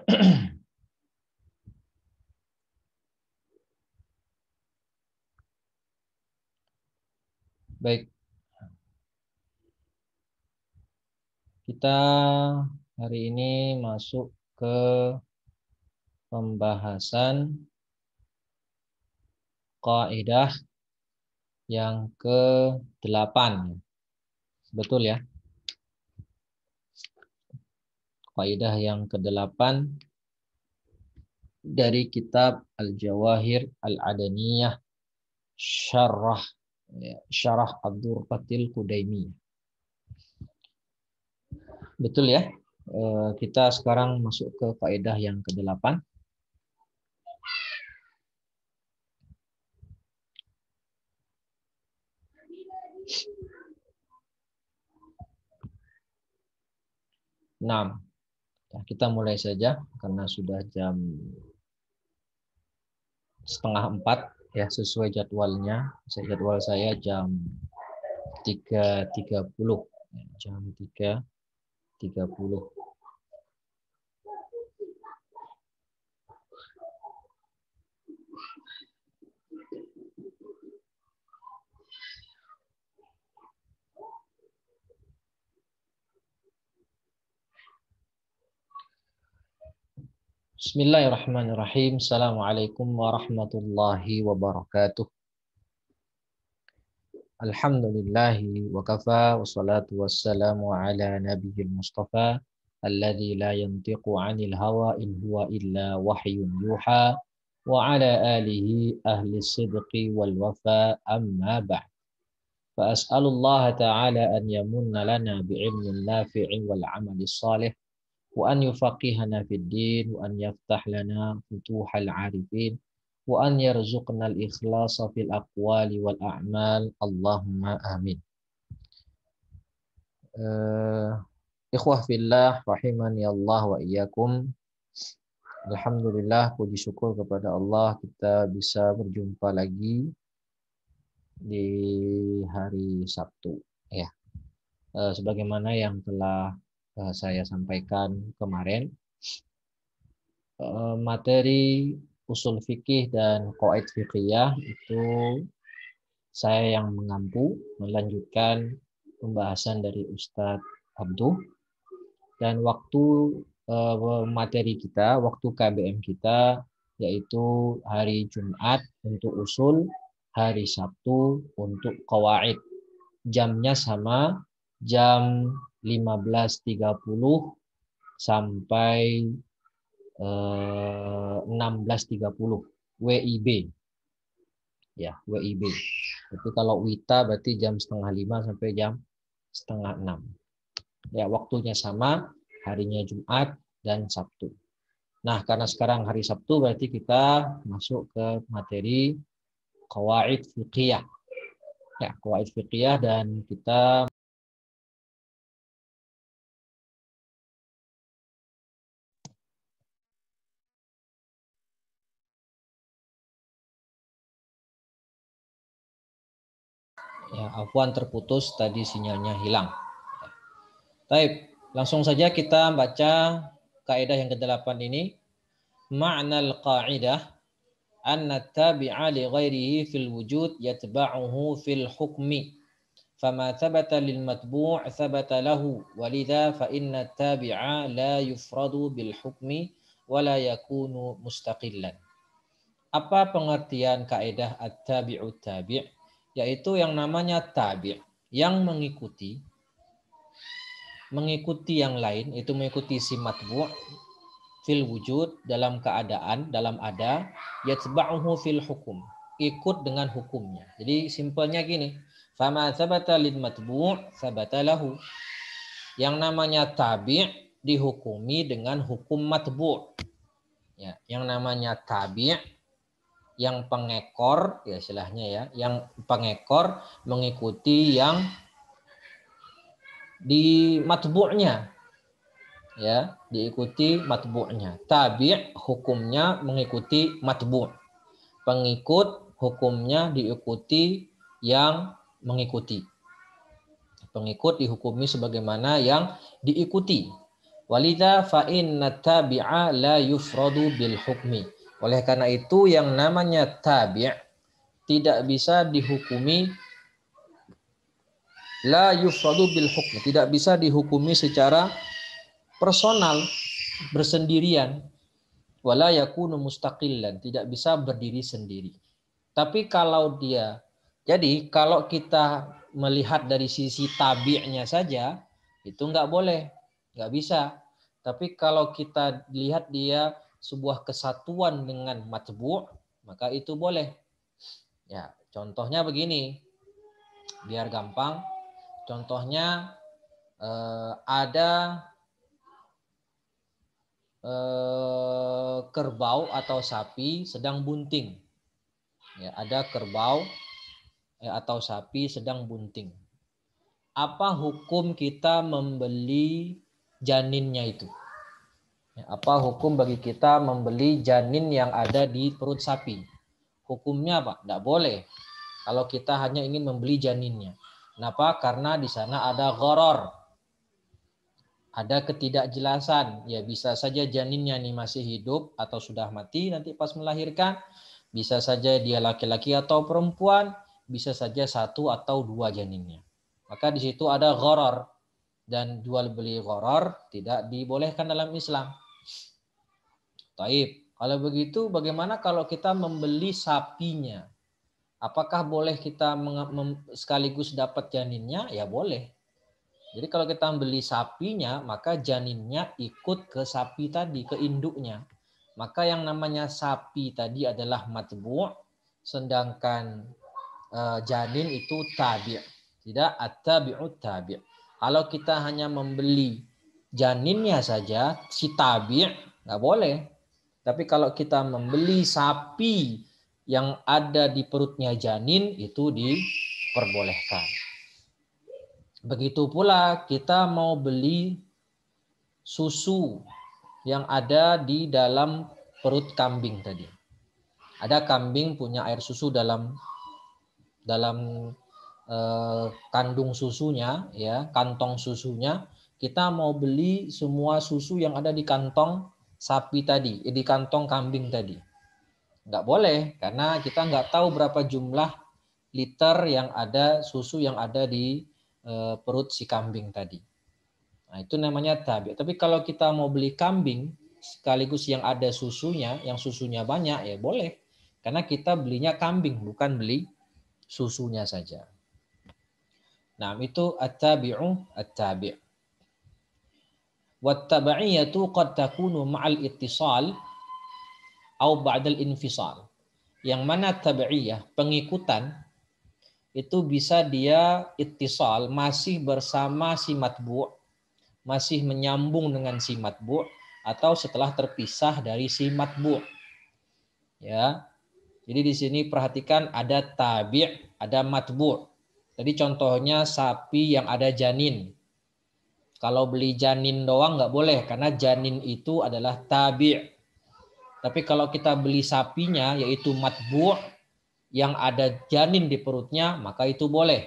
Baik. Kita hari ini masuk ke pembahasan kaidah yang ke-8. Betul ya? faedah yang ke-8 dari kitab Al-Jawahir Al-Adaniyah Syarah ya, Syarah Abdur Qatil Qudaimiyah. Betul ya? Eh, kita sekarang masuk ke faedah yang ke-8. Nah, Nah, kita mulai saja karena sudah jam setengah empat ya sesuai jadwalnya. Saya jadwal saya jam 3.30 ya, jam 3.30. بسم الله الرحمن الرحيم السلام عليكم ورحمة الله وبركاته الحمد لله وكفى وصلاة والسلام على نبي المصطفى الذي لا ينطق عن الهوى إن هو إلا وحي يوحى وعلى آله أهل الصدق والوفاء أما بعد فأسأل الله تعالى أن يمن لنا بعلم نافع والعمل الصالح وأن يفقهنا في الدين وأن يفتح لنا فتوح العارفين وأن يرزقنا الإخلاص في الأقوال والأعمال اللهم آمين Ikhwah fillah rahimani Allah الله وإياكم. Alhamdulillah puji syukur kepada Allah kita bisa berjumpa lagi di hari Sabtu ya. Eh, sebagaimana yang telah Eh, saya sampaikan kemarin eh, materi usul fikih dan koed fikih itu saya yang mengampu melanjutkan pembahasan dari Ustadz Abduh dan waktu eh, materi kita waktu KBM kita yaitu hari Jumat untuk usul hari Sabtu untuk kawaid jamnya sama jam 15.30 sampai eh, 16.30 WIB. Ya, WIB. Tapi kalau WITA berarti jam setengah lima sampai jam setengah enam. Ya, waktunya sama, harinya Jumat dan Sabtu. Nah, karena sekarang hari Sabtu berarti kita masuk ke materi kawaid fiqiyah. Ya, kawaid fiqiyah dan kita Afwan terputus tadi sinyalnya hilang. Baik, langsung saja kita baca kaidah yang ke-8 ini. al qa'idah anna tabi'a li ghairihi fil wujud yatba'uhu fil hukmi. matbu' thabata lahu walidha fa inna tabi'a la yufradu bil hukmi wala yakunu mustaqillan. Apa pengertian kaidah at-tabi'u tabi'? yaitu yang namanya tabir yang mengikuti mengikuti yang lain itu mengikuti si matbu fil wujud dalam keadaan dalam ada yatba'uhu fil hukum ikut dengan hukumnya jadi simpelnya gini fama sabata lil matbu sabata lahu yang namanya tabi dihukumi dengan hukum matbu ya yang namanya tabi yang pengekor ya istilahnya ya yang pengekor mengikuti yang di matbu'nya ya diikuti matbu'nya tabi' hukumnya mengikuti matbu' pengikut hukumnya diikuti yang mengikuti pengikut dihukumi sebagaimana yang diikuti walita fa inna tabi'a la yufradu bil hukmi oleh karena itu yang namanya tabi' tidak bisa dihukumi la yufradu bil hukm, tidak bisa dihukumi secara personal bersendirian wala yakunu mustaqillan, tidak bisa berdiri sendiri. Tapi kalau dia jadi kalau kita melihat dari sisi tabi'nya saja itu enggak boleh, enggak bisa. Tapi kalau kita lihat dia sebuah kesatuan dengan matbu, maka itu boleh. Ya, contohnya begini. Biar gampang. Contohnya eh, ada eh, kerbau atau sapi sedang bunting. Ya, ada kerbau eh, atau sapi sedang bunting. Apa hukum kita membeli janinnya itu? Ya, apa hukum bagi kita membeli janin yang ada di perut sapi? Hukumnya apa? Tidak boleh. Kalau kita hanya ingin membeli janinnya. Kenapa? Karena di sana ada goror. Ada ketidakjelasan. Ya bisa saja janinnya ini masih hidup atau sudah mati nanti pas melahirkan. Bisa saja dia laki-laki atau perempuan. Bisa saja satu atau dua janinnya. Maka di situ ada goror. Dan jual beli goror tidak dibolehkan dalam Islam Taib. Kalau begitu bagaimana kalau kita membeli sapinya? Apakah boleh kita sekaligus dapat janinnya? Ya boleh. Jadi kalau kita membeli sapinya, maka janinnya ikut ke sapi tadi, ke induknya. Maka yang namanya sapi tadi adalah matbu, sedangkan eh, janin itu tabi. Tidak at-tabi'u tabi'. Kalau kita hanya membeli janinnya saja, si tabi' nggak boleh. Tapi kalau kita membeli sapi yang ada di perutnya janin itu diperbolehkan. Begitu pula kita mau beli susu yang ada di dalam perut kambing tadi. Ada kambing punya air susu dalam dalam eh, kandung susunya ya, kantong susunya. Kita mau beli semua susu yang ada di kantong sapi tadi, eh, di kantong kambing tadi. Nggak boleh, karena kita nggak tahu berapa jumlah liter yang ada, susu yang ada di eh, perut si kambing tadi. Nah, itu namanya tabi. Tapi kalau kita mau beli kambing, sekaligus yang ada susunya, yang susunya banyak, ya boleh. Karena kita belinya kambing, bukan beli susunya saja. Nah, itu at-tabi'u at tabiu wattaba'iyatu qad takunu ma'al ittisal au ba'dal infisal. Yang mana tabi'iyah, pengikutan itu bisa dia ittisal masih bersama si matbu' masih menyambung dengan si matbu' atau setelah terpisah dari si matbu' ya jadi di sini perhatikan ada tabi' ada matbu' Jadi contohnya sapi yang ada janin kalau beli janin doang nggak boleh karena janin itu adalah tabi'. Tapi kalau kita beli sapinya yaitu matbu' yang ada janin di perutnya maka itu boleh.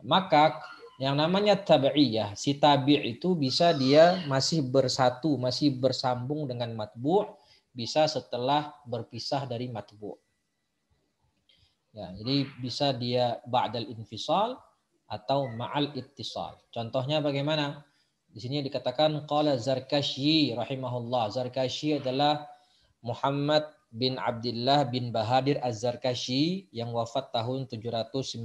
Maka yang namanya tabi'iyah, si tabi' itu bisa dia masih bersatu, masih bersambung dengan matbu' bisa setelah berpisah dari matbu'. Ya, jadi bisa dia ba'dal infisal atau ma'al ittisal. Contohnya bagaimana? Di sini dikatakan qala Zarkashi rahimahullah. Zarkashi adalah Muhammad bin Abdullah bin Bahadir Az-Zarkashi yang wafat tahun 794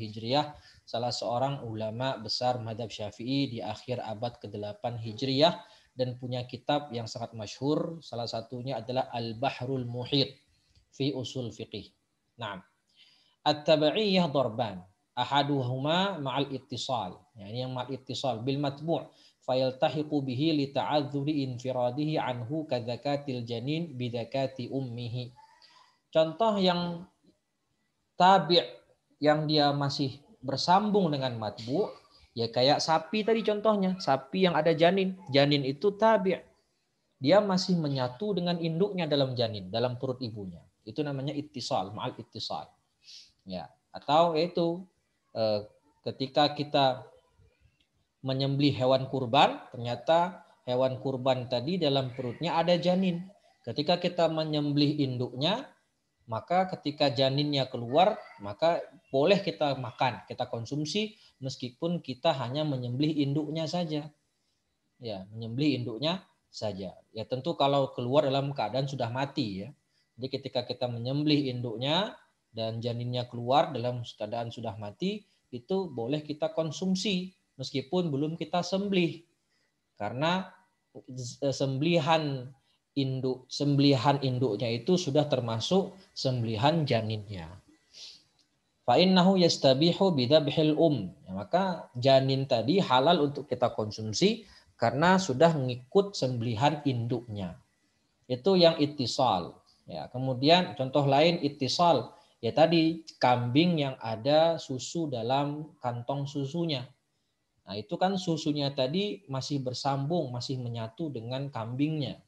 Hijriah, salah seorang ulama besar madhab Syafi'i di akhir abad ke-8 Hijriah dan punya kitab yang sangat masyhur, salah satunya adalah Al-Bahrul Muhit fi Usul Fiqih. Naam. At-Tabi'iyah Dorban ahaduhuma ma'al ittisal ya, ini yang ma'al ittisal bil matbu' fayaltahiqu bihi li ta'adzuri infiradihi anhu kadzakatil janin bidakati ummihi contoh yang tabi' yang dia masih bersambung dengan matbu' ya kayak sapi tadi contohnya sapi yang ada janin janin itu tabi' dia masih menyatu dengan induknya dalam janin dalam perut ibunya itu namanya ittisal ma'al ittisal ya atau yaitu Eh, ketika kita menyembelih hewan kurban, ternyata hewan kurban tadi dalam perutnya ada janin. Ketika kita menyembelih induknya, maka ketika janinnya keluar, maka boleh kita makan, kita konsumsi meskipun kita hanya menyembelih induknya saja. Ya, menyembelih induknya saja. Ya tentu kalau keluar dalam keadaan sudah mati ya. Jadi ketika kita menyembelih induknya, dan janinnya keluar dalam keadaan sudah mati, itu boleh kita konsumsi meskipun belum kita sembelih. Karena eh, sembelihan induk sembelihan induknya itu sudah termasuk sembelihan janinnya. Fa innahu yastabihu bidhabhil um. Ya, maka janin tadi halal untuk kita konsumsi karena sudah mengikut sembelihan induknya. Itu yang ittisal. Ya, kemudian contoh lain ittisal ya tadi kambing yang ada susu dalam kantong susunya. Nah, itu kan susunya tadi masih bersambung, masih menyatu dengan kambingnya.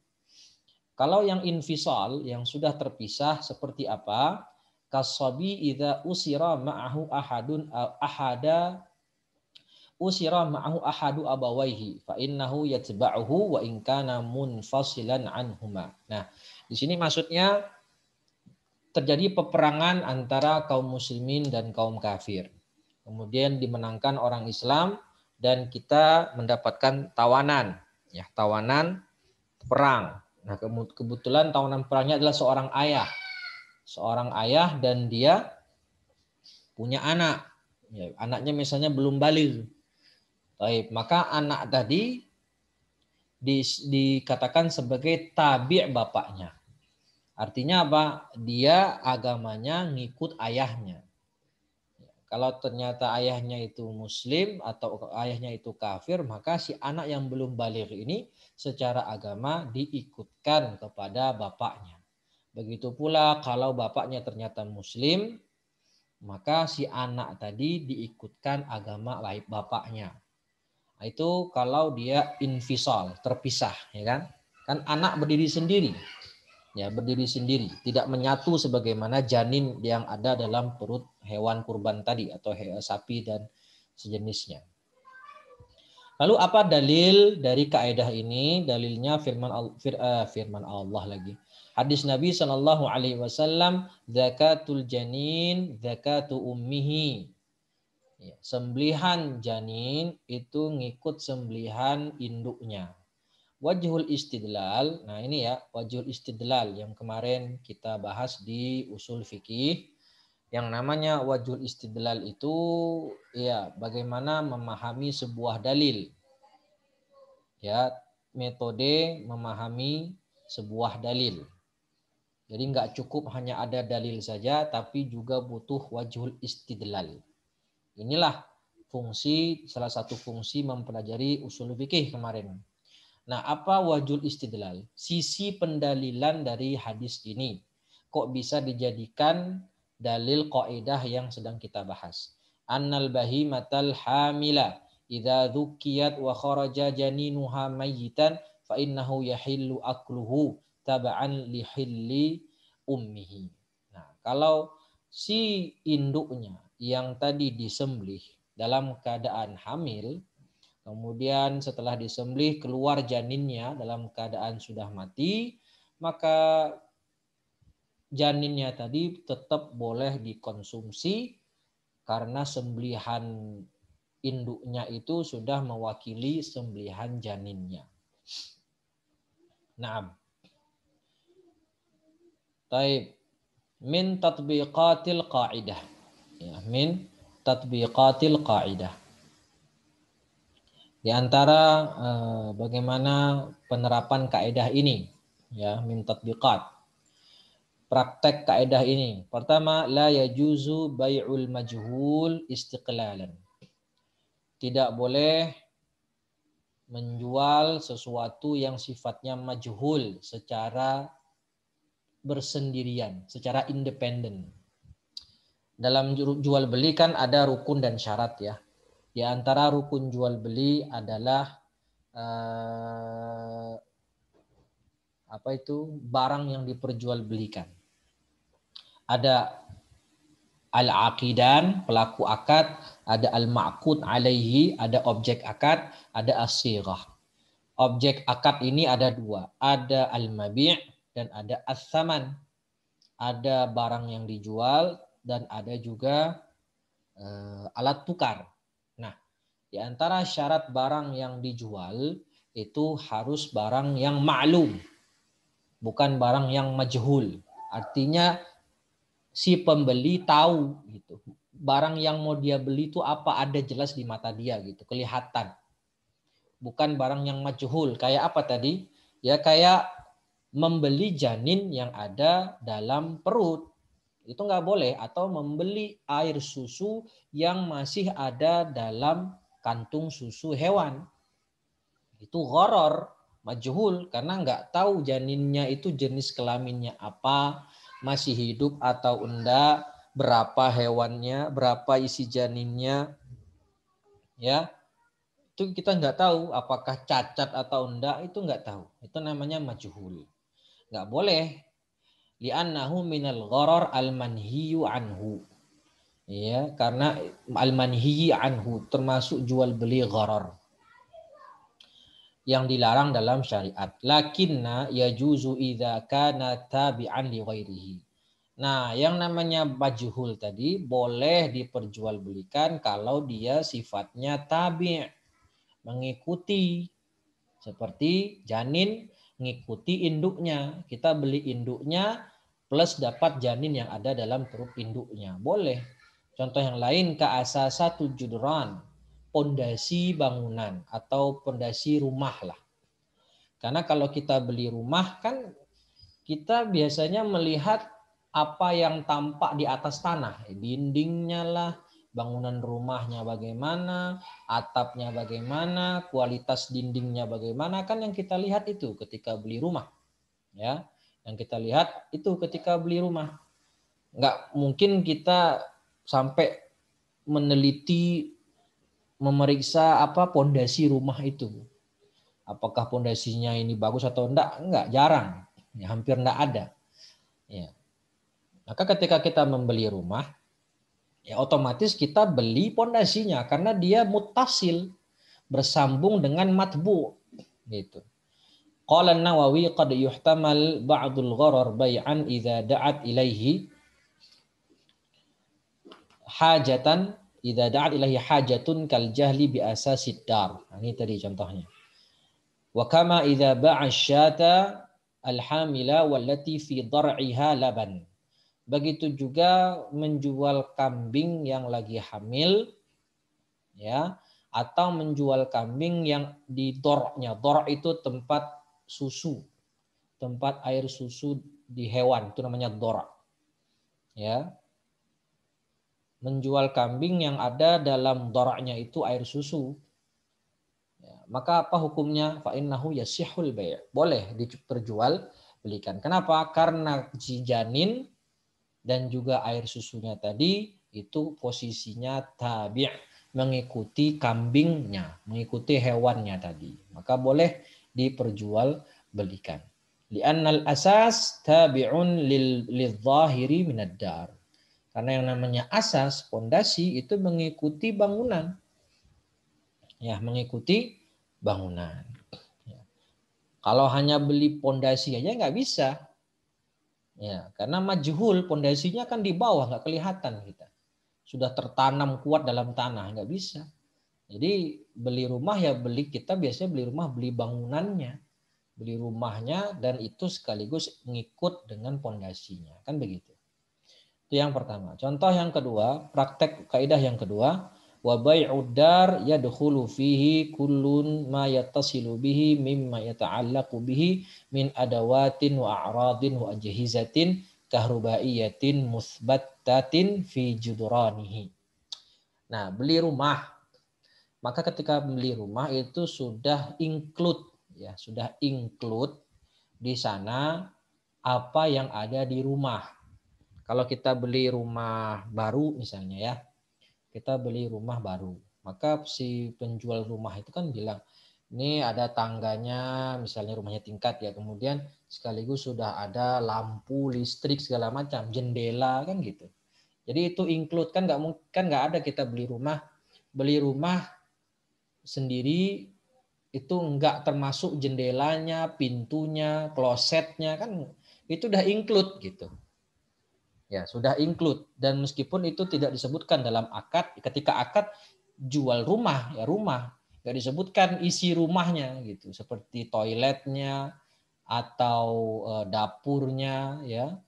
Kalau yang infisal yang sudah terpisah seperti apa? Kasabi idza usira ma'ahu ahadun ahada usira ma'ahu ahadu abawaihi fa innahu yatba'uhu wa in kana munfasilan anhuma. Nah, di sini maksudnya terjadi peperangan antara kaum muslimin dan kaum kafir. Kemudian dimenangkan orang Islam dan kita mendapatkan tawanan, ya, tawanan perang. Nah, kebetulan tawanan perangnya adalah seorang ayah. Seorang ayah dan dia punya anak. Ya, anaknya misalnya belum balik. Baik, maka anak tadi di, dikatakan sebagai tabi' bapaknya Artinya apa? Dia agamanya ngikut ayahnya. Kalau ternyata ayahnya itu muslim atau ayahnya itu kafir, maka si anak yang belum balik ini secara agama diikutkan kepada bapaknya. Begitu pula kalau bapaknya ternyata muslim, maka si anak tadi diikutkan agama lahir bapaknya. Nah, itu kalau dia infisal, terpisah, ya kan? Kan anak berdiri sendiri, ya berdiri sendiri, tidak menyatu sebagaimana janin yang ada dalam perut hewan kurban tadi atau sapi dan sejenisnya. Lalu apa dalil dari kaidah ini? Dalilnya firman eh, firman Allah lagi. Hadis Nabi Shallallahu Alaihi Wasallam, zakatul janin, zakatu ummihi. Ya, sembelihan janin itu ngikut sembelihan induknya wajhul istidlal. Nah, ini ya wajhul istidlal yang kemarin kita bahas di usul fikih. Yang namanya wajhul istidlal itu ya bagaimana memahami sebuah dalil. Ya, metode memahami sebuah dalil. Jadi nggak cukup hanya ada dalil saja, tapi juga butuh wajhul istidlal. Inilah fungsi salah satu fungsi mempelajari usul fikih kemarin Nah, apa wajul istidlal? Sisi pendalilan dari hadis ini. Kok bisa dijadikan dalil kaidah yang sedang kita bahas? Annal bahimatal hamila idza dzukiyat wa kharaja janinuha mayyitan fa innahu yahillu akluhu taba'an li hilli ummihi. Nah, kalau si induknya yang tadi disembelih dalam keadaan hamil, Kemudian setelah disembelih keluar janinnya dalam keadaan sudah mati, maka janinnya tadi tetap boleh dikonsumsi karena sembelihan induknya itu sudah mewakili sembelihan janinnya. Naam. Taib. Min tatbiqatil qa'idah. Ya, min tatbiqatil qa'idah. Di antara eh, bagaimana penerapan kaedah ini, ya, min tatbiqat. Praktek kaedah ini. Pertama, la yajuzu bai'ul majhul istiqlalan. Tidak boleh menjual sesuatu yang sifatnya majhul secara bersendirian, secara independen. Dalam jual beli kan ada rukun dan syarat ya di antara rukun jual beli adalah eh, apa itu barang yang diperjualbelikan. Ada al-aqidan pelaku akad, ada al-ma'qud alaihi, ada objek akad, ada asyirah. Objek akad ini ada dua, ada al-mabi' dan ada as-saman. Ada barang yang dijual dan ada juga uh, alat tukar. Di antara syarat barang yang dijual itu harus barang yang maklum, bukan barang yang majhul. Artinya si pembeli tahu gitu. Barang yang mau dia beli itu apa ada jelas di mata dia gitu, kelihatan. Bukan barang yang majhul. Kayak apa tadi? Ya kayak membeli janin yang ada dalam perut itu nggak boleh atau membeli air susu yang masih ada dalam kantung susu hewan. Itu horor, majhul karena nggak tahu janinnya itu jenis kelaminnya apa, masih hidup atau enggak, berapa hewannya, berapa isi janinnya. Ya. Itu kita nggak tahu apakah cacat atau enggak, itu nggak tahu. Itu namanya majhul. Nggak boleh li'annahu minal ghoror al manhiyu anhu ya karena al anhu termasuk jual beli gharar yang dilarang dalam syariat lakinna yajuzu idza kana tabi'an li ghairihi Nah, yang namanya majhul tadi boleh diperjualbelikan kalau dia sifatnya tabi' mengikuti seperti janin mengikuti induknya. Kita beli induknya plus dapat janin yang ada dalam perut induknya. Boleh Contoh yang lain ke satu juduran pondasi bangunan atau pondasi rumah lah. Karena kalau kita beli rumah kan kita biasanya melihat apa yang tampak di atas tanah, dindingnya lah, bangunan rumahnya bagaimana, atapnya bagaimana, kualitas dindingnya bagaimana, kan yang kita lihat itu ketika beli rumah. Ya, yang kita lihat itu ketika beli rumah. Nggak mungkin kita sampai meneliti memeriksa apa pondasi rumah itu. Apakah pondasinya ini bagus atau enggak? Enggak, jarang. Ya, hampir enggak ada. Ya. Maka ketika kita membeli rumah, ya otomatis kita beli pondasinya karena dia mutasil bersambung dengan matbu gitu. Qala Nawawi qad yuhtamal ba'dul gharar bai'an idza da'at ilaihi hajatan idza da'at ilahi hajatun kal jahli bi asasid dar. Nah, ini tadi contohnya. Wa kama idza ba'a syata al-hamila wallati fi dar'iha laban. Begitu juga menjual kambing yang lagi hamil ya atau menjual kambing yang di dornya. Dor itu tempat susu. Tempat air susu di hewan itu namanya dor. Ya, menjual kambing yang ada dalam doraknya itu air susu, ya, maka apa hukumnya? Fa'innahu yasihul bayar. boleh diperjual belikan. Kenapa? Karena si janin dan juga air susunya tadi itu posisinya tabiak mengikuti kambingnya, mengikuti hewannya tadi. Maka boleh diperjual belikan. Li'annal asas tabi'un lil zahiri minad dar karena yang namanya asas, fondasi itu mengikuti bangunan. Ya, mengikuti bangunan. Ya. Kalau hanya beli fondasi aja nggak bisa. Ya, karena majhul pondasinya kan di bawah nggak kelihatan kita. Sudah tertanam kuat dalam tanah nggak bisa. Jadi beli rumah ya beli kita biasanya beli rumah beli bangunannya, beli rumahnya dan itu sekaligus ngikut dengan pondasinya kan begitu. Itu yang pertama. Contoh yang kedua, praktek kaidah yang kedua, wa bai'ud dar yadkhulu fihi kullun ma yattasilu bihi mimma yata'allaqu bihi min adawatin wa a'radin wa ajhizatin kahrubaiyatin musbattatin fi judranihi. Nah, beli rumah. Maka ketika beli rumah itu sudah include ya, sudah include di sana apa yang ada di rumah. Kalau kita beli rumah baru misalnya ya, kita beli rumah baru, maka si penjual rumah itu kan bilang, ini ada tangganya, misalnya rumahnya tingkat ya, kemudian sekaligus sudah ada lampu, listrik segala macam, jendela kan gitu. Jadi itu include kan nggak mungkin nggak ada kita beli rumah, beli rumah sendiri itu nggak termasuk jendelanya, pintunya, klosetnya kan itu udah include gitu ya sudah include dan meskipun itu tidak disebutkan dalam akad ketika akad jual rumah ya rumah nggak disebutkan isi rumahnya gitu seperti toiletnya atau eh, dapurnya ya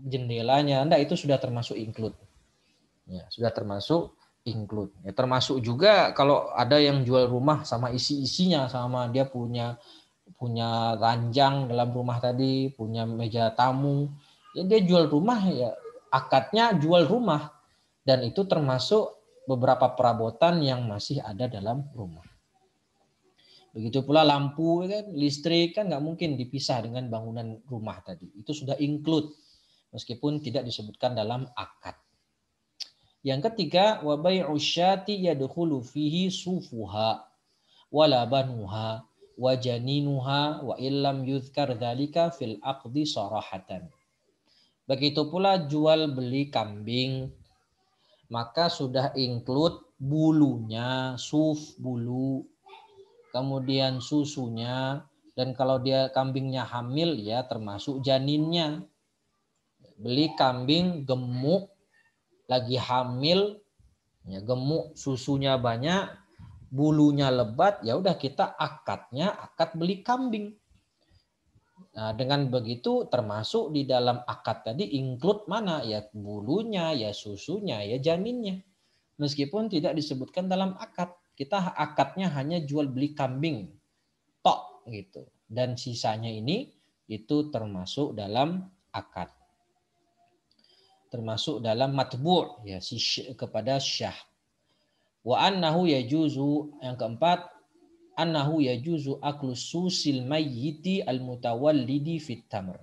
jendelanya anda itu sudah termasuk include ya sudah termasuk include ya termasuk juga kalau ada yang jual rumah sama isi isinya sama dia punya punya ranjang dalam rumah tadi punya meja tamu ya dia jual rumah ya akadnya jual rumah dan itu termasuk beberapa perabotan yang masih ada dalam rumah. Begitu pula lampu, ya kan, listrik kan nggak mungkin dipisah dengan bangunan rumah tadi. Itu sudah include meskipun tidak disebutkan dalam akad. Yang ketiga, wabai usyati yadkhulu fihi sufuha wala banuha wa janinuha illam yuzkar dzalika fil akdi sarahatan. Begitu pula jual beli kambing, maka sudah include bulunya, suf bulu, kemudian susunya, dan kalau dia kambingnya hamil ya termasuk janinnya. Beli kambing gemuk, lagi hamil, ya gemuk susunya banyak, bulunya lebat, ya udah kita akadnya akad beli kambing. Nah, dengan begitu termasuk di dalam akad tadi include mana ya bulunya, ya susunya, ya janinnya. Meskipun tidak disebutkan dalam akad, kita akadnya hanya jual beli kambing tok gitu. Dan sisanya ini itu termasuk dalam akad. Termasuk dalam matbu' ya kepada syah. Wa annahu yajuzu yang keempat annahu yajuzu aklu susil mayyiti al mutawallidi fit tamr.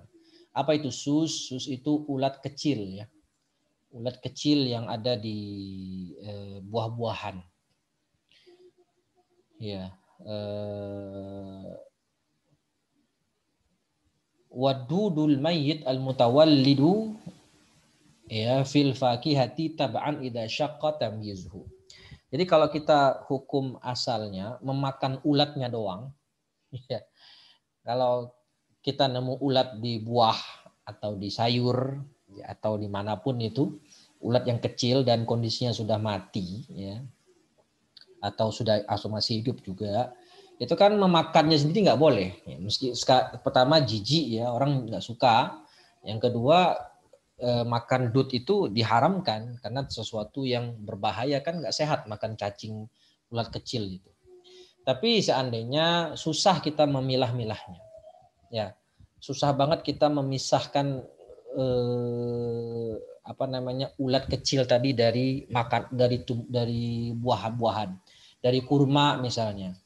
Apa itu sus? Sus itu ulat kecil ya. Ulat kecil yang ada di eh, buah-buahan. Ya, eh, wadudul mayit al mutawal mutawallidu ya fil fakihati tab'an idza syaqqa jadi kalau kita hukum asalnya memakan ulatnya doang, ya. kalau kita nemu ulat di buah atau di sayur ya, atau dimanapun itu, ulat yang kecil dan kondisinya sudah mati, ya, atau sudah asumasi hidup juga, itu kan memakannya sendiri nggak boleh. Ya, meski pertama jijik ya orang nggak suka, yang kedua Eh, makan dut itu diharamkan karena sesuatu yang berbahaya kan nggak sehat makan cacing ulat kecil gitu. Tapi seandainya susah kita memilah-milahnya, ya susah banget kita memisahkan eh, apa namanya ulat kecil tadi dari makan dari dari buah-buahan, dari kurma misalnya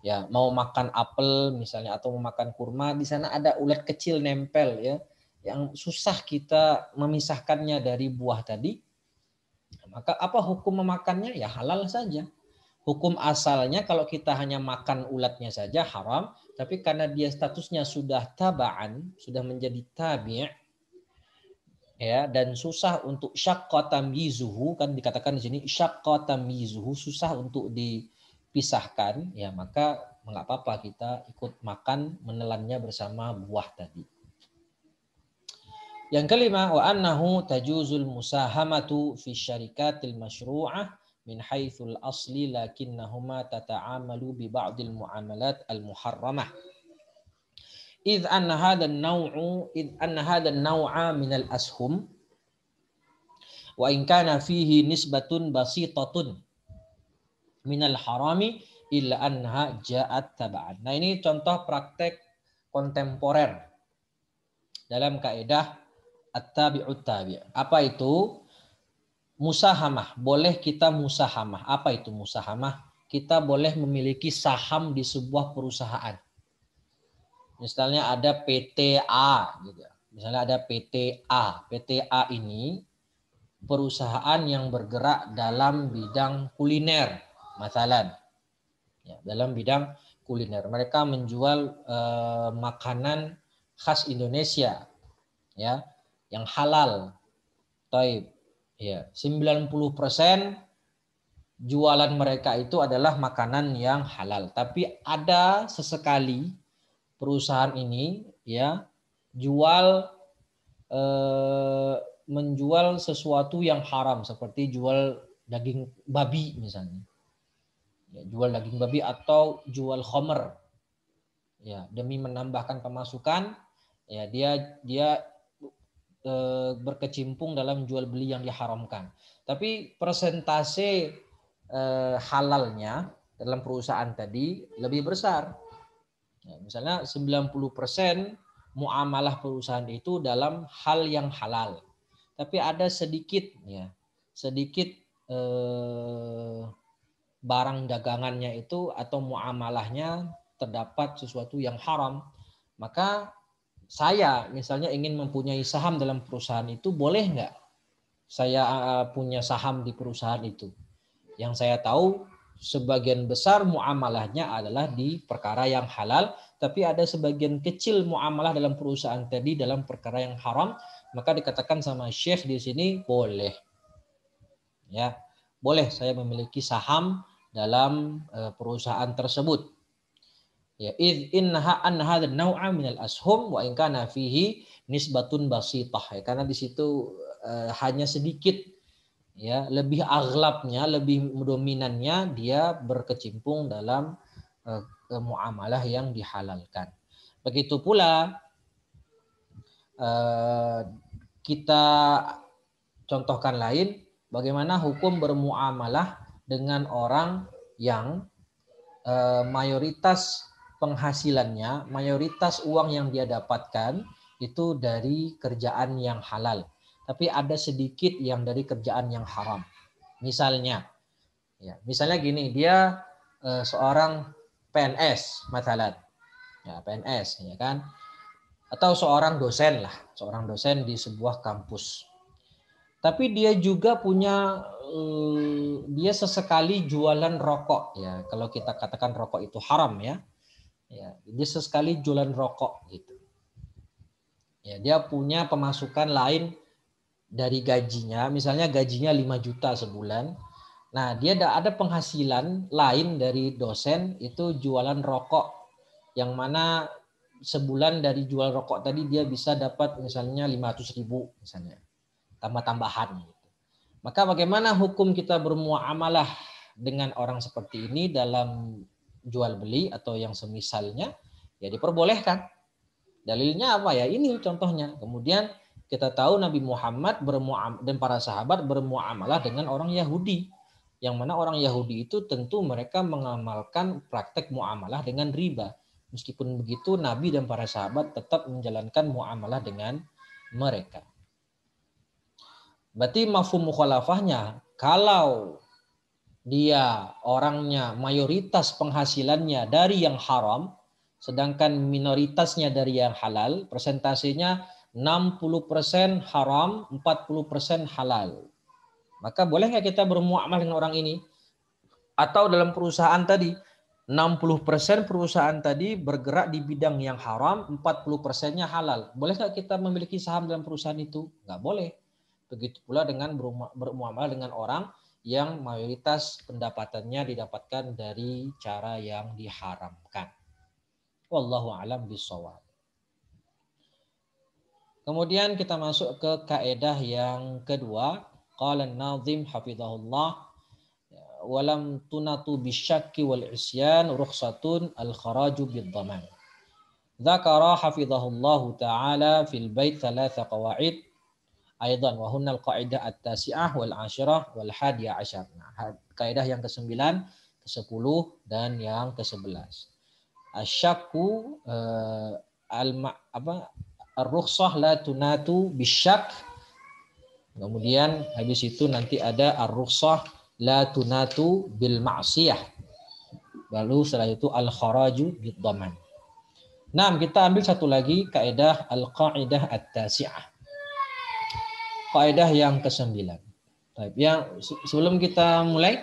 ya mau makan apel misalnya atau mau makan kurma di sana ada ulat kecil nempel ya yang susah kita memisahkannya dari buah tadi, maka apa hukum memakannya? Ya halal saja. Hukum asalnya kalau kita hanya makan ulatnya saja haram, tapi karena dia statusnya sudah tabaan, sudah menjadi tabi' ya dan susah untuk syaqqatam yizuhu kan dikatakan di sini syaqqatam yizuhu susah untuk dipisahkan ya maka nggak apa-apa kita ikut makan menelannya bersama buah tadi. Yang kelima wa annahu tajuzul musahamatu fi syarikatil masyru'ah min haitsul asli lakinnahuma tata'amalu bi ba'dil muamalat al muharramah. Nah ini contoh praktek kontemporer dalam kaidah At-tabi'ut tabi'. Apa itu? Musahamah. Boleh kita musahamah. Apa itu musahamah? Kita boleh memiliki saham di sebuah perusahaan. Misalnya ada PTA gitu. Misalnya ada PT A. PT A ini perusahaan yang bergerak dalam bidang kuliner, masalan. Ya, dalam bidang kuliner. Mereka menjual eh, makanan khas Indonesia. Ya, yang halal. Taib. Ya, 90% jualan mereka itu adalah makanan yang halal. Tapi ada sesekali perusahaan ini ya jual eh, menjual sesuatu yang haram seperti jual daging babi misalnya. Ya, jual daging babi atau jual khomer, Ya, demi menambahkan pemasukan, ya dia dia Eh, berkecimpung dalam jual beli yang diharamkan. Tapi persentase eh, halalnya dalam perusahaan tadi lebih besar. Ya, misalnya 90% muamalah perusahaan itu dalam hal yang halal. Tapi ada sedikit ya, sedikit eh, barang dagangannya itu atau muamalahnya terdapat sesuatu yang haram. Maka saya misalnya ingin mempunyai saham dalam perusahaan itu boleh nggak saya eh, punya saham di perusahaan itu yang saya tahu sebagian besar muamalahnya adalah di perkara yang halal tapi ada sebagian kecil muamalah dalam perusahaan tadi dalam perkara yang haram maka dikatakan sama Syekh di sini boleh ya boleh saya memiliki saham dalam eh, perusahaan tersebut Ya, id inha an hadha naw'a al ashum wa in kana fihi nisbatun basitah. Ya, karena di situ uh, hanya sedikit ya, lebih aglapnya lebih dominannya dia berkecimpung dalam uh, muamalah yang dihalalkan. Begitu pula uh, kita contohkan lain bagaimana hukum bermuamalah dengan orang yang uh, mayoritas penghasilannya mayoritas uang yang dia dapatkan itu dari kerjaan yang halal. Tapi ada sedikit yang dari kerjaan yang haram. Misalnya, ya, misalnya gini, dia e, seorang PNS, misalnya, ya, PNS, ya kan, atau seorang dosen lah, seorang dosen di sebuah kampus. Tapi dia juga punya, eh, dia sesekali jualan rokok, ya. Kalau kita katakan rokok itu haram ya, Ya, dia sesekali jualan rokok gitu. Ya, dia punya pemasukan lain dari gajinya, misalnya gajinya 5 juta sebulan. Nah, dia ada penghasilan lain dari dosen itu jualan rokok yang mana sebulan dari jual rokok tadi dia bisa dapat misalnya 500 ribu misalnya tambah-tambahan. Gitu. Maka bagaimana hukum kita bermuamalah dengan orang seperti ini dalam jual beli atau yang semisalnya ya diperbolehkan. Dalilnya apa ya? Ini contohnya. Kemudian kita tahu Nabi Muhammad dan para sahabat bermuamalah dengan orang Yahudi. Yang mana orang Yahudi itu tentu mereka mengamalkan praktek muamalah dengan riba. Meskipun begitu Nabi dan para sahabat tetap menjalankan muamalah dengan mereka. Berarti mafhum mukhalafahnya kalau dia orangnya mayoritas penghasilannya dari yang haram sedangkan minoritasnya dari yang halal persentasenya 60% haram 40% halal maka boleh nggak kita bermuamalah dengan orang ini atau dalam perusahaan tadi 60% perusahaan tadi bergerak di bidang yang haram, 40%-nya halal. Boleh nggak kita memiliki saham dalam perusahaan itu? Nggak boleh. Begitu pula dengan bermuamalah dengan orang yang mayoritas pendapatannya didapatkan dari cara yang diharamkan. Wallahu alam bisawab. Kemudian kita masuk ke kaedah yang kedua. Qala nazim hafidhahullah walam tunatu bisyakki wal isyan rukhsatun al kharaju bid Zakara Dzakara taala fil bait thalatha qawaid Aidan wa hunnal qaidah at-tasi'ah wal asyrah wal hadiya asyar. Nah, kaidah yang ke-9, ke-10 dan yang ke-11. Asyakku eh, al apa ar-rukhsah la tunatu bisyak. Kemudian habis itu nanti ada ar-rukhsah la tunatu bil ma'siyah. Lalu setelah itu al-kharaju bid Nah, kita ambil satu lagi kaidah al-qaidah at-tasi'ah faedah yang kesembilan. Baik, yang sebelum kita mulai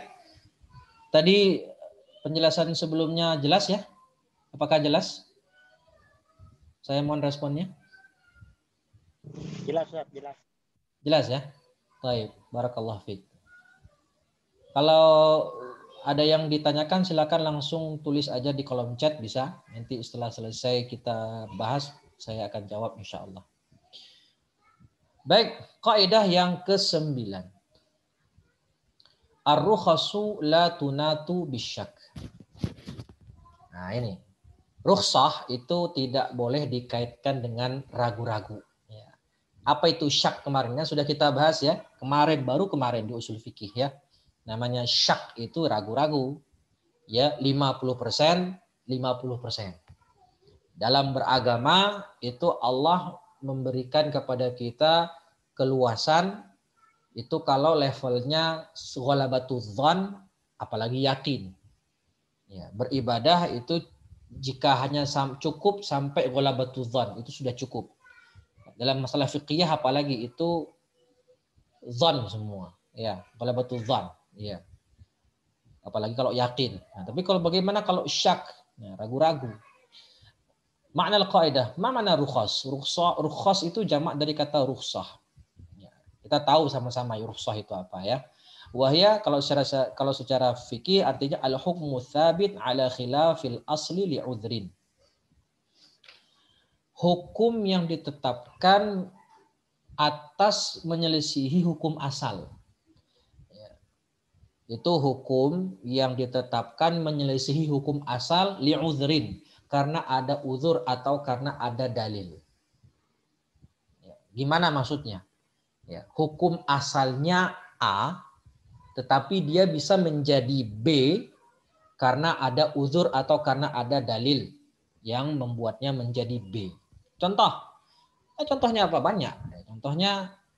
tadi penjelasan sebelumnya jelas ya? Apakah jelas? Saya mohon responnya. Jelas, jelas. Jelas ya? Baik, barakallah fit. Kalau ada yang ditanyakan silakan langsung tulis aja di kolom chat bisa. Nanti setelah selesai kita bahas saya akan jawab insya Allah. Baik, kaidah yang kesembilan. Ar-rukhasu la tunatu bisyak. Nah ini, rukhsah itu tidak boleh dikaitkan dengan ragu-ragu. Ya. Apa itu syak kemarin? Kan sudah kita bahas ya, kemarin baru kemarin di usul fikih ya. Namanya syak itu ragu-ragu. Ya, 50 persen, 50 persen. Dalam beragama itu Allah memberikan kepada kita keluasan itu kalau levelnya batu zon apalagi yakin. Ya, beribadah itu jika hanya cukup sampai batu zon itu sudah cukup. Dalam masalah fikih apalagi itu zon semua. Ya, batu zon Ya. Apalagi kalau yakin. Nah, tapi kalau bagaimana kalau syak, nah, ragu-ragu. Makna al-qaidah, ma mana rukhas? Rukhsah, rukhas itu jamak dari kata rukhsah. Ya, kita tahu sama-sama ya, rukhsah itu apa ya. Wahya kalau secara kalau secara fikih artinya al-hukmu tsabit ala khilafil asli li'udhrin. Hukum yang ditetapkan atas menyelisihi hukum asal. Ya. Itu hukum yang ditetapkan menyelisihi hukum asal li'udhrin karena ada uzur atau karena ada dalil. Ya, gimana maksudnya? Ya, hukum asalnya A, tetapi dia bisa menjadi B karena ada uzur atau karena ada dalil yang membuatnya menjadi B. Contoh, eh, contohnya apa banyak? Ya, contohnya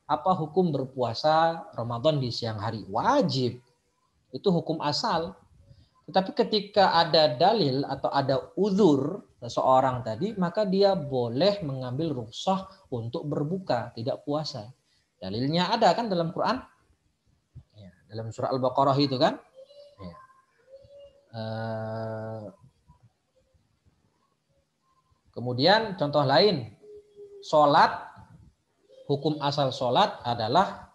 apa hukum berpuasa Ramadan di siang hari wajib? Itu hukum asal tetapi ketika ada dalil atau ada uzur seseorang tadi, maka dia boleh mengambil rukshoh untuk berbuka, tidak puasa. Dalilnya ada kan dalam Quran? Ya, dalam surah Al-Baqarah itu kan? Ya. Uh, kemudian contoh lain, sholat, hukum asal sholat adalah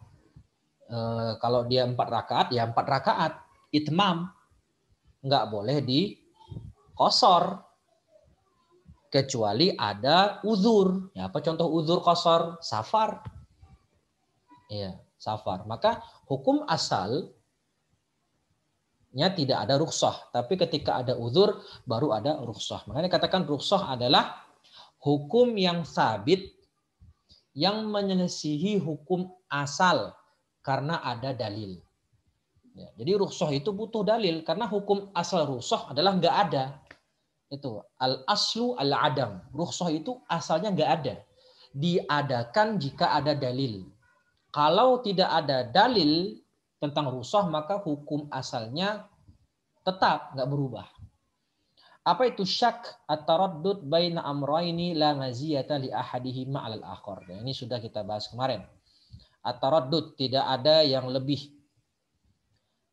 uh, kalau dia empat rakaat, ya empat rakaat, itmam, nggak boleh dikosor kecuali ada uzur. Ya, apa contoh uzur kosor? Safar. ya safar. Maka hukum asal nya tidak ada rukshoh, tapi ketika ada uzur baru ada rukshoh. Makanya katakan rukshoh adalah hukum yang sabit yang menyelesihi hukum asal karena ada dalil. Ya, jadi rusoh itu butuh dalil karena hukum asal rusoh adalah nggak ada. Itu al aslu al adam. rusoh itu asalnya nggak ada. Diadakan jika ada dalil. Kalau tidak ada dalil tentang rusoh maka hukum asalnya tetap nggak berubah. Apa itu syak atau taraddud baina amroini la maziyata li ahadihi al al akhor ini sudah kita bahas kemarin. atau taraddud tidak ada yang lebih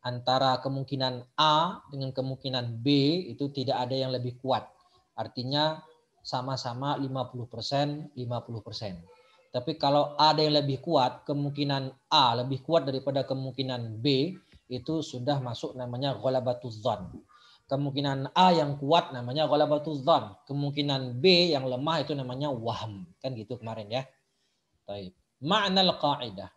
antara kemungkinan A dengan kemungkinan B itu tidak ada yang lebih kuat. Artinya sama-sama 50%, 50%. Tapi kalau ada yang lebih kuat, kemungkinan A lebih kuat daripada kemungkinan B itu sudah masuk namanya batu zon. Kemungkinan A yang kuat namanya batu zon. Kemungkinan B yang lemah itu namanya waham. Kan gitu kemarin ya. Baik. Ma'nal qa'idah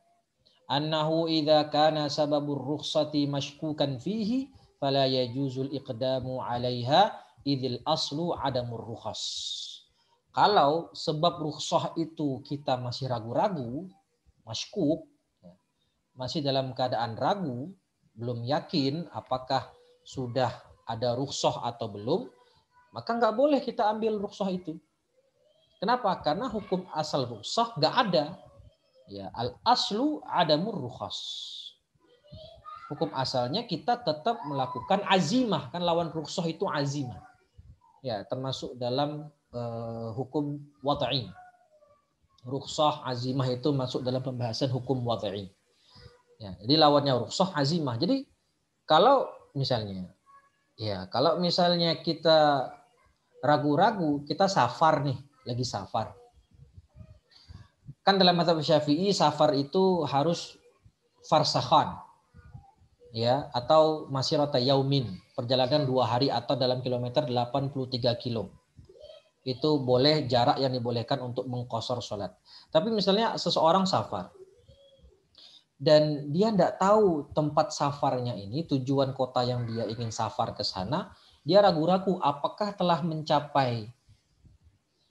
annahu idza kana sababur rukhsati mashkukan fihi fala yajuzul iqdamu 'alaiha idzil aslu adamur rukhas. Kalau sebab rukhsah itu kita masih ragu-ragu, maskuk, ya, masih dalam keadaan ragu, belum yakin apakah sudah ada rukhsah atau belum, maka nggak boleh kita ambil rukhsah itu. Kenapa? Karena hukum asal rukhsah nggak ada. Ya, al aslu adamur rukhas. Hukum asalnya kita tetap melakukan azimah kan lawan rukhsah itu azimah. Ya, termasuk dalam uh, hukum watain Rukhsah azimah itu masuk dalam pembahasan hukum watain Ya, jadi lawannya rukhsah azimah. Jadi kalau misalnya ya kalau misalnya kita ragu-ragu kita safar nih lagi safar kan dalam mazhab Syafi'i safar itu harus farsakhan ya atau masih masirata yaumin perjalanan dua hari atau dalam kilometer 83 kilo itu boleh jarak yang dibolehkan untuk mengkosor sholat. Tapi misalnya seseorang safar dan dia tidak tahu tempat safarnya ini, tujuan kota yang dia ingin safar ke sana, dia ragu-ragu apakah telah mencapai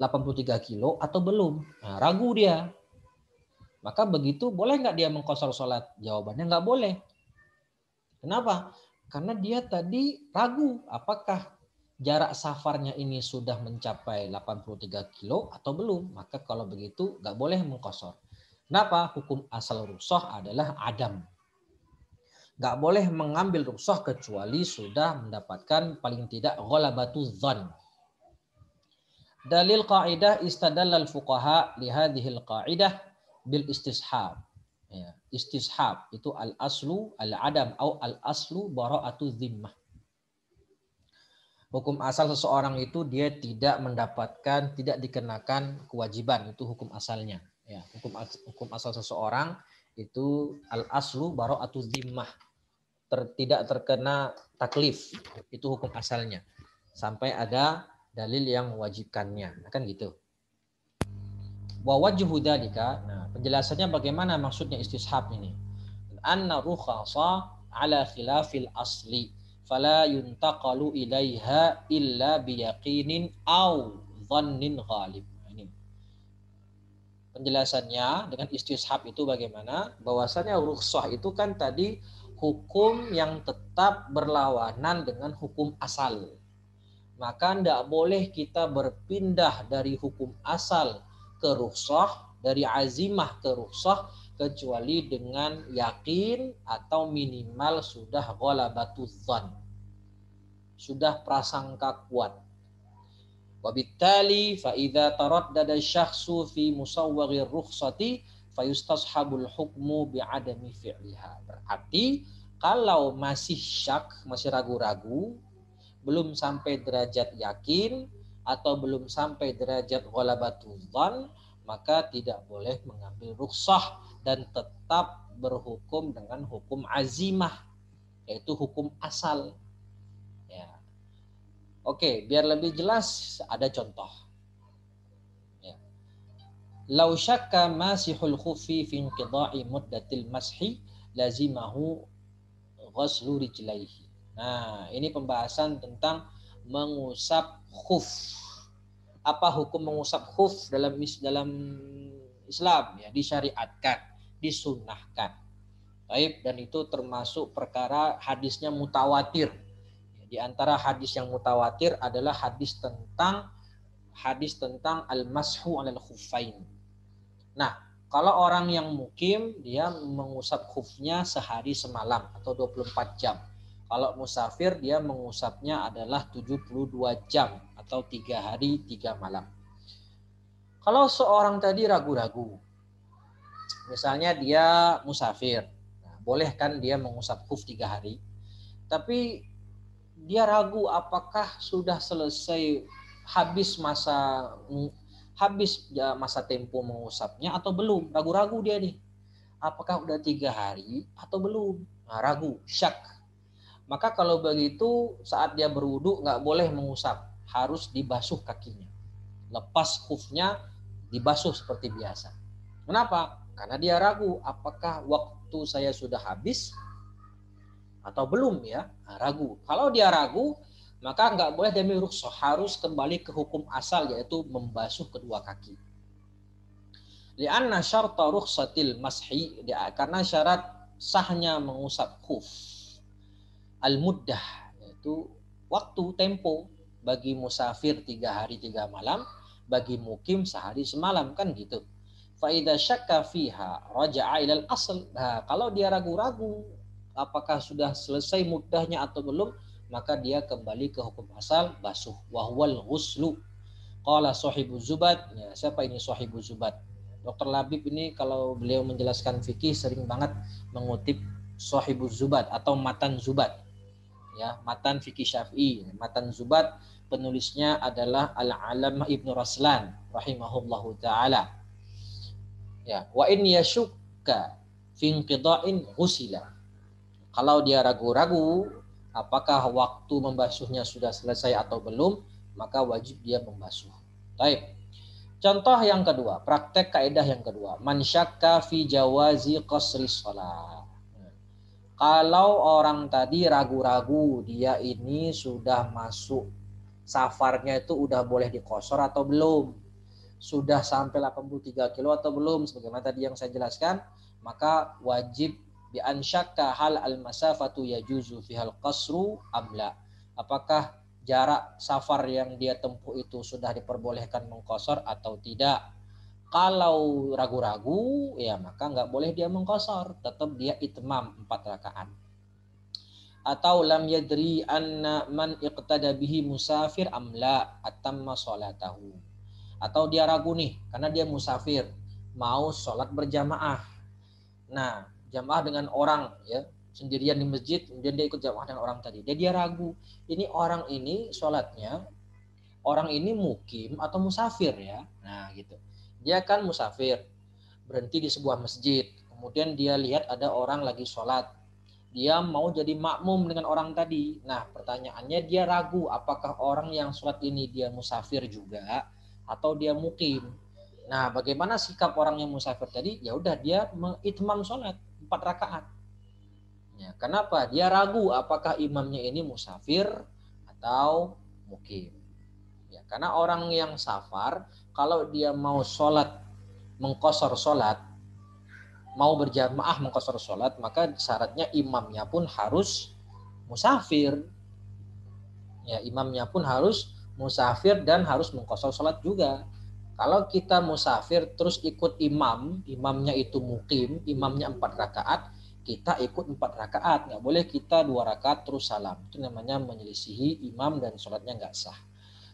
83 kilo atau belum. Nah, ragu dia. Maka begitu boleh nggak dia mengkosor sholat? Jawabannya nggak boleh. Kenapa? Karena dia tadi ragu apakah jarak safarnya ini sudah mencapai 83 kilo atau belum. Maka kalau begitu nggak boleh mengkosor. Kenapa? Hukum asal rusoh adalah adam. Nggak boleh mengambil rusoh kecuali sudah mendapatkan paling tidak batu zon. Dalil qa'idah istadalal fuqaha lihadihil qa'idah bil istishab. Ya, istishab itu al aslu al adam atau al aslu bara'atu zimmah. Hukum asal seseorang itu dia tidak mendapatkan tidak dikenakan kewajiban itu hukum asalnya. Ya, hukum as, hukum asal seseorang itu al aslu bara'atu zimmah. Ter, tidak terkena taklif itu hukum asalnya sampai ada dalil yang mewajibkannya. Kan gitu. Wa wajhu dalika. Nah, Penjelasannya bagaimana maksudnya istishab ini? Anna rukhasa ala khilafil asli fala yuntaqalu ilaiha illa biyaqinin aw dhannin ghalib. Ini. Penjelasannya dengan istishab itu bagaimana? Bahwasanya rukhsah itu kan tadi hukum yang tetap berlawanan dengan hukum asal. Maka tidak boleh kita berpindah dari hukum asal ke rukhsah dari azimah ke rukhsah kecuali dengan yakin atau minimal sudah ghalabatuz zan sudah prasangka kuat Wabittali fa idza taraddada syakhsu fi musawwari rukhsati fayustashabul hukmu bi'adami fi'liha. Berarti kalau masih syak, masih ragu-ragu, belum sampai derajat yakin atau belum sampai derajat ghalabatuz dzan, maka tidak boleh mengambil ruksah dan tetap berhukum dengan hukum azimah yaitu hukum asal ya oke biar lebih jelas ada contoh ya lau syakka masihul khufi fi inqidai muddatil mashi lazimahu ghaslu rijlaihi nah ini pembahasan tentang mengusap khuf apa hukum mengusap khuf dalam dalam Islam ya disyariatkan, disunahkan Baik dan itu termasuk perkara hadisnya mutawatir. Ya, di antara hadis yang mutawatir adalah hadis tentang hadis tentang al-mashu al khufain Nah, kalau orang yang mukim dia mengusap khufnya sehari semalam atau 24 jam kalau musafir dia mengusapnya adalah 72 jam atau tiga hari tiga malam. Kalau seorang tadi ragu-ragu, misalnya dia musafir, nah, boleh kan dia mengusap kuf tiga hari, tapi dia ragu apakah sudah selesai habis masa habis ya, masa tempo mengusapnya atau belum ragu-ragu dia nih apakah udah tiga hari atau belum nah, ragu syak maka kalau begitu saat dia berwudu nggak boleh mengusap, harus dibasuh kakinya. Lepas kufnya dibasuh seperti biasa. Kenapa? Karena dia ragu apakah waktu saya sudah habis atau belum ya nah, ragu. Kalau dia ragu maka nggak boleh demi rukhsah harus kembali ke hukum asal yaitu membasuh kedua kaki. Lianna syarta rukhsatil mashi karena syarat sahnya mengusap kuf al-muddah yaitu waktu tempo bagi musafir tiga hari tiga malam bagi mukim sehari semalam kan gitu faida syakka fiha raja'a ilal asl nah kalau dia ragu-ragu apakah sudah selesai mudahnya atau belum maka dia kembali ke hukum asal basuh wahwal ghuslu qala sahibu zubat ya, siapa ini sahibu zubat Dokter Labib ini kalau beliau menjelaskan fikih sering banget mengutip sahibu zubat atau matan zubat ya matan fikih syafi'i matan zubat penulisnya adalah al-alam ibnu raslan rahimahullahu taala ya wa in yashukka fi inqidain ghusila kalau dia ragu-ragu apakah waktu membasuhnya sudah selesai atau belum maka wajib dia membasuh baik contoh yang kedua praktek kaidah yang kedua man syakka fi jawazi qasri salat kalau orang tadi ragu-ragu dia ini sudah masuk safarnya itu udah boleh dikosor atau belum? Sudah sampai 83 kilo atau belum? Sebagaimana tadi yang saya jelaskan, maka wajib bi hal al masafatu yajuzu hal qasru amla. Apakah jarak safar yang dia tempuh itu sudah diperbolehkan mengkosor atau tidak? Kalau ragu-ragu, ya maka nggak boleh dia mengkosor. Tetap dia itmam empat rakaat. Atau lam yadri anna man iqtada bihi musafir amla atamma sholatahu. Atau dia ragu nih, karena dia musafir. Mau sholat berjamaah. Nah, jamaah dengan orang ya sendirian di masjid kemudian dia ikut jamaah dengan orang tadi Jadi dia ragu ini orang ini sholatnya orang ini mukim atau musafir ya nah gitu dia kan musafir, berhenti di sebuah masjid. Kemudian dia lihat ada orang lagi sholat. Dia mau jadi makmum dengan orang tadi. Nah, pertanyaannya dia ragu apakah orang yang sholat ini dia musafir juga atau dia mukim. Nah, bagaimana sikap orang yang musafir tadi? Ya udah dia mengitmam sholat empat rakaat. Ya, kenapa? Dia ragu apakah imamnya ini musafir atau mukim. Ya, karena orang yang safar kalau dia mau sholat mengkosor sholat mau berjamaah mengkosor sholat maka syaratnya imamnya pun harus musafir ya imamnya pun harus musafir dan harus mengkosor sholat juga kalau kita musafir terus ikut imam imamnya itu mukim imamnya empat rakaat kita ikut empat rakaat nggak boleh kita dua rakaat terus salam itu namanya menyelisihi imam dan sholatnya nggak sah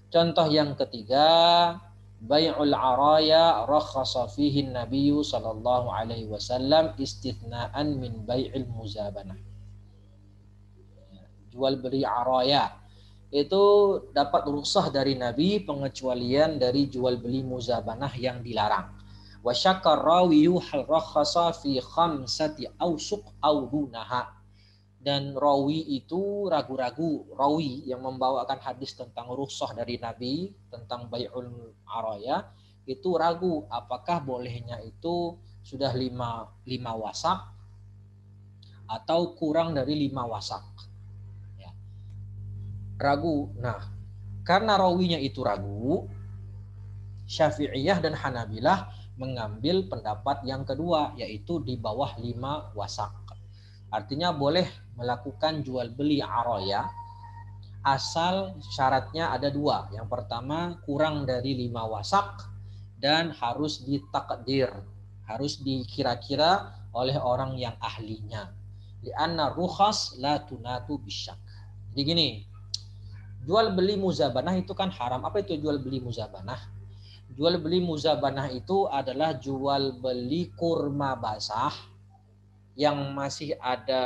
contoh yang ketiga bai'ul araya rakhasa fihi nabiyyu sallallahu alaihi wasallam istithna'an min bai'il muzabana jual beli araya itu dapat rusah dari nabi pengecualian dari jual beli muzabanah yang dilarang wa syakarawiyu hal rakhasa fi khamsati awsuq awdunaha dan rawi itu ragu-ragu rawi yang membawakan hadis tentang rusoh dari Nabi tentang bayul araya itu ragu apakah bolehnya itu sudah lima, lima wasak atau kurang dari lima wasak ya. ragu nah karena rawinya itu ragu Syafi'iyah dan Hanabilah mengambil pendapat yang kedua yaitu di bawah lima wasak Artinya boleh melakukan jual beli aroya asal syaratnya ada dua. Yang pertama kurang dari lima wasak dan harus ditakdir, harus dikira-kira oleh orang yang ahlinya. Lianna ruhas la tunatu bisyak. Jadi gini, jual beli muzabanah itu kan haram. Apa itu jual beli muzabanah? Jual beli muzabanah itu adalah jual beli kurma basah yang masih ada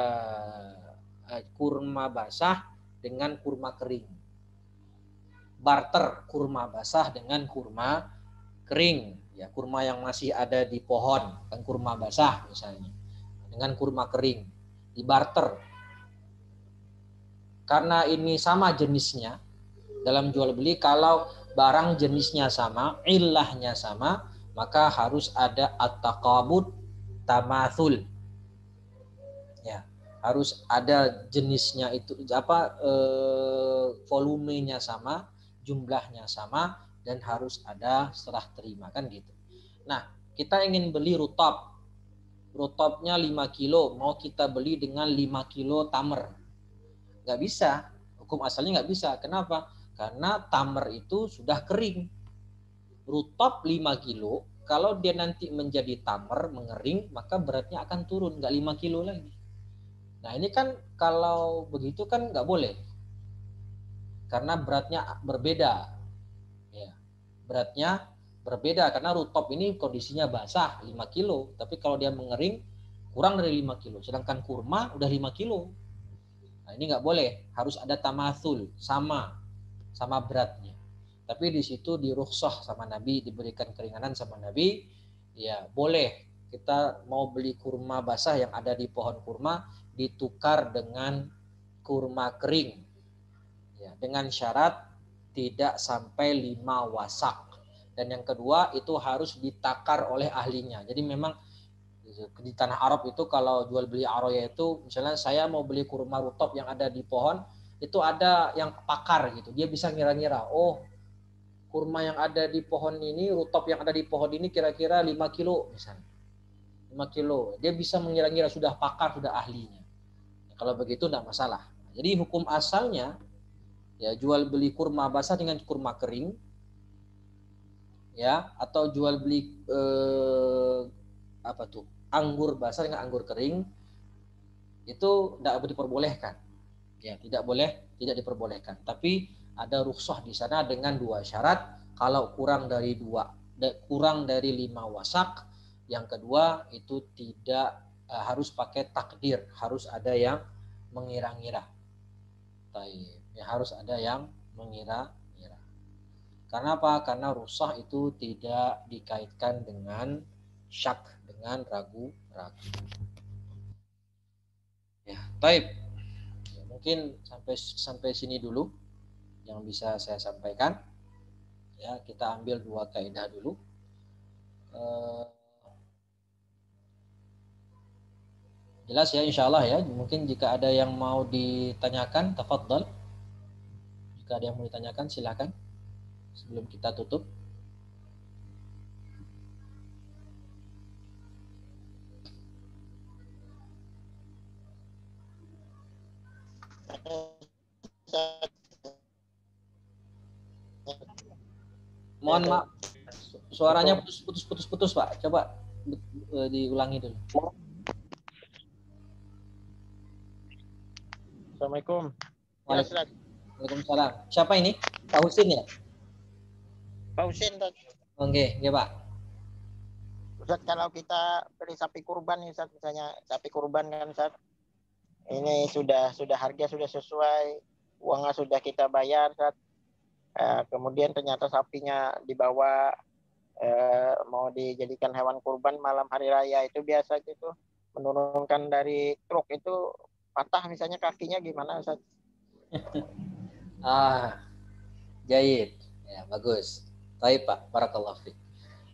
eh, kurma basah dengan kurma kering. Barter kurma basah dengan kurma kering, ya kurma yang masih ada di pohon, dan kurma basah misalnya, dengan kurma kering di barter. Karena ini sama jenisnya dalam jual beli, kalau barang jenisnya sama, ilahnya sama, maka harus ada at-taqabud tamathul harus ada jenisnya itu apa eh, volumenya sama, jumlahnya sama dan harus ada serah terima kan gitu. Nah, kita ingin beli rutop. Rutopnya 5 kilo, mau kita beli dengan 5 kilo tamer. Nggak bisa, hukum asalnya nggak bisa. Kenapa? Karena tamer itu sudah kering. Rutop 5 kilo, kalau dia nanti menjadi tamer, mengering, maka beratnya akan turun, nggak 5 kilo lagi. Nah ini kan kalau begitu kan nggak boleh karena beratnya berbeda. Ya, beratnya berbeda karena rooftop ini kondisinya basah 5 kilo, tapi kalau dia mengering kurang dari 5 kilo. Sedangkan kurma udah 5 kilo. Nah, ini nggak boleh, harus ada tamasul sama sama beratnya. Tapi di situ dirukhsah sama Nabi, diberikan keringanan sama Nabi, ya boleh kita mau beli kurma basah yang ada di pohon kurma ditukar dengan kurma kering ya, dengan syarat tidak sampai lima wasak dan yang kedua itu harus ditakar oleh ahlinya jadi memang di tanah Arab itu kalau jual beli aroya itu misalnya saya mau beli kurma rutop yang ada di pohon itu ada yang pakar gitu dia bisa ngira-ngira oh kurma yang ada di pohon ini rutop yang ada di pohon ini kira-kira 5 kilo misalnya 5 kilo dia bisa mengira-ngira sudah pakar sudah ahlinya kalau begitu tidak masalah. Jadi hukum asalnya ya jual beli kurma basah dengan kurma kering ya atau jual beli eh, apa tuh anggur basah dengan anggur kering itu tidak diperbolehkan ya tidak boleh tidak diperbolehkan tapi ada rukhsah di sana dengan dua syarat kalau kurang dari dua kurang dari lima wasak yang kedua itu tidak Eh, harus pakai takdir, harus ada yang mengira-ngira. Ya, harus ada yang mengira-ngira. Karena apa? Karena rusak itu tidak dikaitkan dengan syak, dengan ragu-ragu. Ya, taib. Ya, mungkin sampai sampai sini dulu yang bisa saya sampaikan. Ya, kita ambil dua kaidah dulu. jelas ya insya Allah ya mungkin jika ada yang mau ditanyakan tafadhal jika ada yang mau ditanyakan silahkan sebelum kita tutup Mohon maaf, suaranya putus-putus-putus-putus Pak. Coba eh, diulangi dulu. Assalamualaikum. Waalaikumsalam. Siapa ini? Pak Husin ya? Pak Husin Oke, okay, ya Pak. Ustaz, kalau kita beli sapi kurban Ustaz, misalnya sapi kurban kan Ustaz. Ini sudah sudah harga sudah sesuai, uangnya sudah kita bayar Ustaz. Eh, kemudian ternyata sapinya dibawa eh, mau dijadikan hewan kurban malam hari raya itu biasa gitu menurunkan dari truk itu patah misalnya kakinya gimana Ustaz? ah, jahit. Ya, bagus. Baik Pak, para kalafik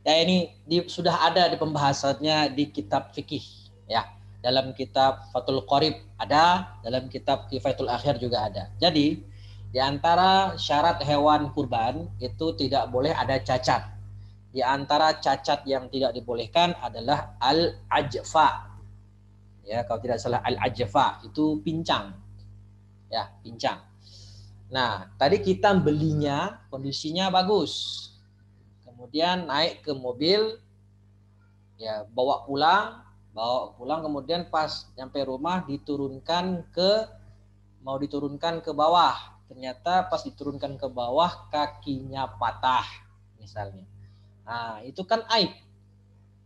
Ya ini di, sudah ada di pembahasannya di kitab fikih ya. Dalam kitab fatul Qorib ada, dalam kitab kifatul Akhir juga ada. Jadi di antara syarat hewan kurban itu tidak boleh ada cacat. Di antara cacat yang tidak dibolehkan adalah al-ajfa, ya kalau tidak salah al ajfa itu pincang ya pincang nah tadi kita belinya kondisinya bagus kemudian naik ke mobil ya bawa pulang bawa pulang kemudian pas nyampe rumah diturunkan ke mau diturunkan ke bawah ternyata pas diturunkan ke bawah kakinya patah misalnya nah itu kan aib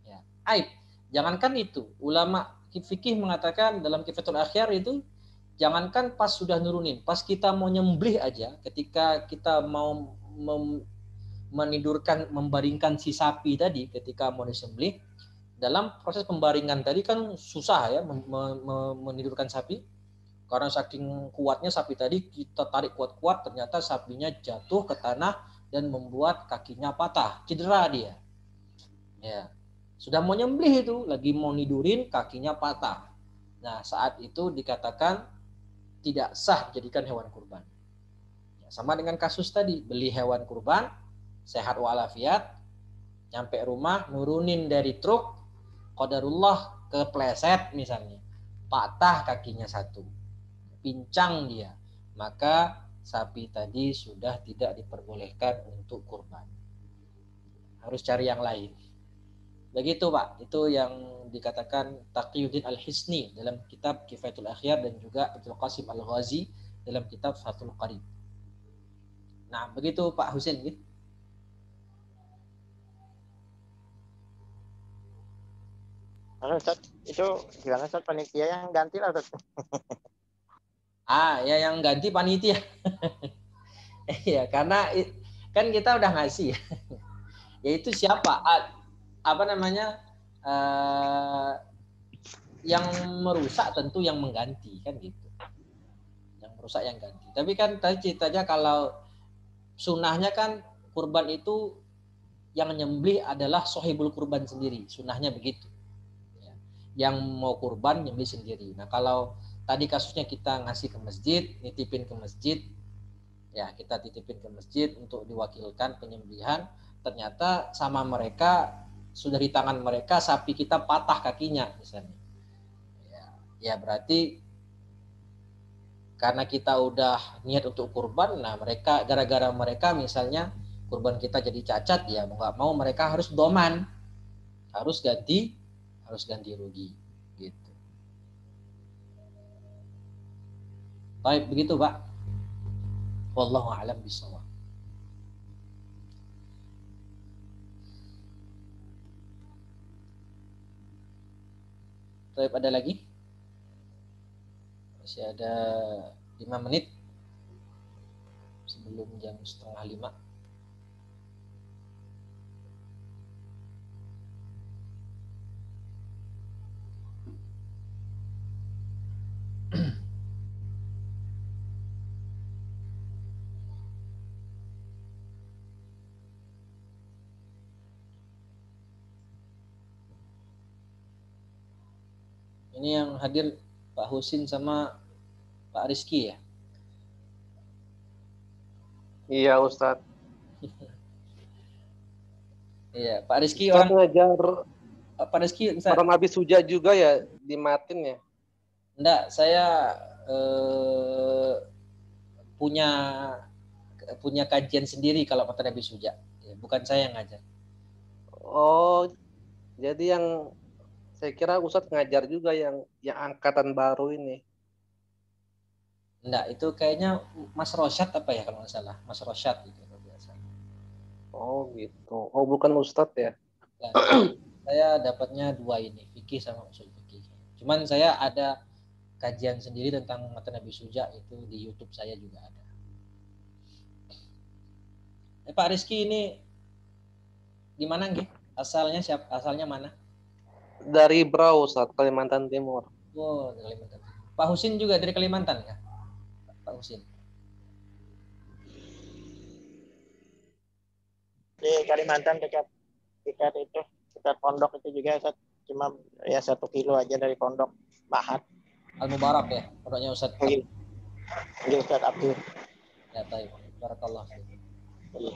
ya aib jangankan itu ulama fikih mengatakan dalam kifatul akhir itu jangankan pas sudah nurunin, pas kita mau nyembelih aja, ketika kita mau mem, menidurkan, membaringkan si sapi tadi, ketika mau disembelih, dalam proses pembaringan tadi kan susah ya menidurkan sapi, karena saking kuatnya sapi tadi kita tarik kuat-kuat, ternyata sapinya jatuh ke tanah dan membuat kakinya patah, cedera dia. Ya. Sudah mau nyembelih itu, lagi mau nidurin kakinya patah. Nah, saat itu dikatakan tidak sah dijadikan hewan kurban. Ya, sama dengan kasus tadi, beli hewan kurban, sehat walafiat, nyampe rumah nurunin dari truk, kodarullah pleset misalnya, patah kakinya satu, pincang dia, maka sapi tadi sudah tidak diperbolehkan untuk kurban. Harus cari yang lain. Begitu Pak, itu yang dikatakan Taqiyuddin Al-Hisni dalam kitab Kifayatul Akhyar dan juga Abdul Qasim Al-Ghazi dalam kitab Fathul Qarib. Nah, begitu Pak Husin gitu. Halo Ustaz, itu gimana Ustaz panitia yang ganti lah Ustaz? ah, ya yang ganti panitia. Iya, karena kan kita udah ngasih. Yaitu siapa? Ah, apa namanya uh, yang merusak tentu yang mengganti kan gitu yang merusak yang ganti tapi kan tadi ceritanya kalau sunnahnya kan kurban itu yang nyembelih adalah sohibul kurban sendiri sunnahnya begitu ya. yang mau kurban nyembelih sendiri nah kalau tadi kasusnya kita ngasih ke masjid nitipin ke masjid ya kita titipin ke masjid untuk diwakilkan penyembelihan ternyata sama mereka sudah di tangan mereka, sapi kita patah kakinya misalnya. Ya, ya berarti karena kita udah niat untuk kurban, nah mereka gara-gara mereka misalnya kurban kita jadi cacat, ya mau nggak mau mereka harus doman, harus ganti, harus ganti rugi, gitu. Baik begitu, Pak. Wallahu a'lam bishawab. Taib ada lagi? Masih ada lima menit sebelum jam setengah lima. ini yang hadir Pak Husin sama Pak Rizky ya iya Ustadz iya Pak Rizky Ustadz orang ngajar Pak Rizky Ustadz. orang habis hujan juga ya di Matin ya enggak saya eh, punya punya kajian sendiri kalau materi habis Suja, ya, bukan saya yang ngajar oh jadi yang saya kira Ustad ngajar juga yang yang angkatan baru ini. Enggak, itu kayaknya Mas Rosyad apa ya kalau nggak salah, Mas Rosyad gitu biasa. Oh gitu. Oh bukan Ustad ya? Nah, saya dapatnya dua ini, fikih sama usul fikih. Cuman saya ada kajian sendiri tentang mata Nabi Suja itu di YouTube saya juga ada. Eh, Pak Rizky ini di mana nggih? Asalnya siapa? asalnya mana? dari Brau, saat Kalimantan Timur. Oh, Kalimantan. Pak Husin juga dari Kalimantan ya? Pak Husin. Di Kalimantan dekat dekat itu dekat pondok itu juga Ustaz. Cuma ya satu kilo aja dari pondok Mahat. Al Mubarak ya, pondoknya Ustaz. Iya. Iya Ustaz Abdul. Ya, baik. Barakallah. Iya.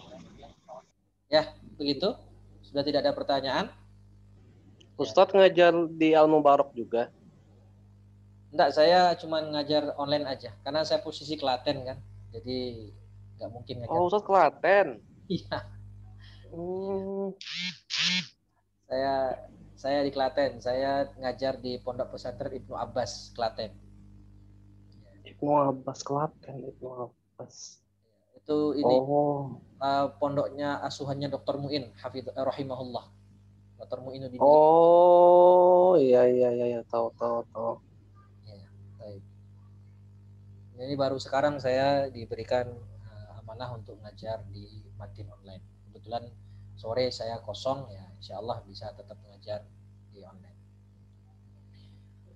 Ya, begitu. Sudah tidak ada pertanyaan. Iya. Ustadz ngajar di Al Mubarok juga? Enggak, saya cuma ngajar online aja karena saya posisi Klaten kan. Jadi nggak mungkin ngajar. Oh, Ustadz Klaten. Iya. Hmm. Saya saya di Klaten. Saya ngajar di Pondok Pesantren Ibnu Abbas Klaten. Ibnu Abbas Klaten, Ibnu Abbas. Itu ini oh. uh, pondoknya asuhannya Dr. Muin, Hafidh Rohimahullah. Eh, rahimahullah motormu Indo Digital. Oh iya, iya iya iya tahu tahu tahu. Ya, baik. Ini baru sekarang saya diberikan uh, amanah untuk ngajar di Matin Online. Kebetulan sore saya kosong ya, insya Allah bisa tetap ngajar di online.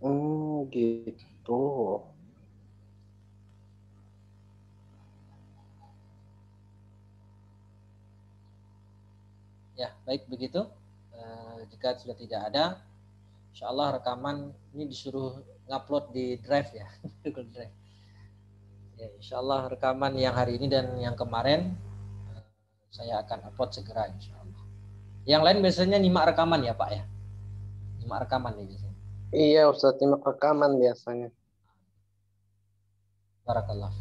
Oh gitu. Ya, baik begitu. Eh, jika sudah tidak ada, insya Allah rekaman ini disuruh ngupload di Drive ya, Google Drive. Ya, insya Allah rekaman yang hari ini dan yang kemarin eh, saya akan upload segera insya Allah. Yang lain biasanya nyimak rekaman ya Pak ya? Nyimak rekaman nih biasanya. Iya Ustaz, nyimak rekaman biasanya. Barakallah.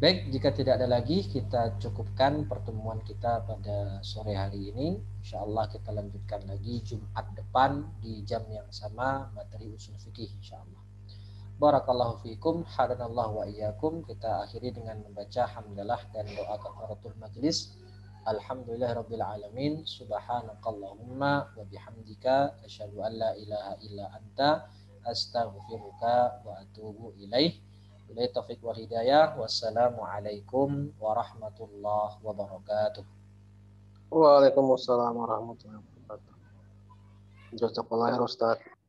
Baik, jika tidak ada lagi, kita cukupkan pertemuan kita pada sore hari ini. Insya Allah kita lanjutkan lagi Jumat depan di jam yang sama materi usul fikih insya Allah. Barakallahu fikum, hadanallahu wa iyyakum. Kita akhiri dengan membaca hamdalah dan doa kafaratul majlis. Alhamdulillah rabbil alamin. Subhanakallahumma wa bihamdika asyhadu an la ilaha illa anta astaghfiruka wa atubu ilaih. Bila taufiq wal hidayah. Wassalamualaikum warahmatullahi wabarakatuh. Waalaikumsalam warahmatullahi wabarakatuh. Jazakallah Ustaz.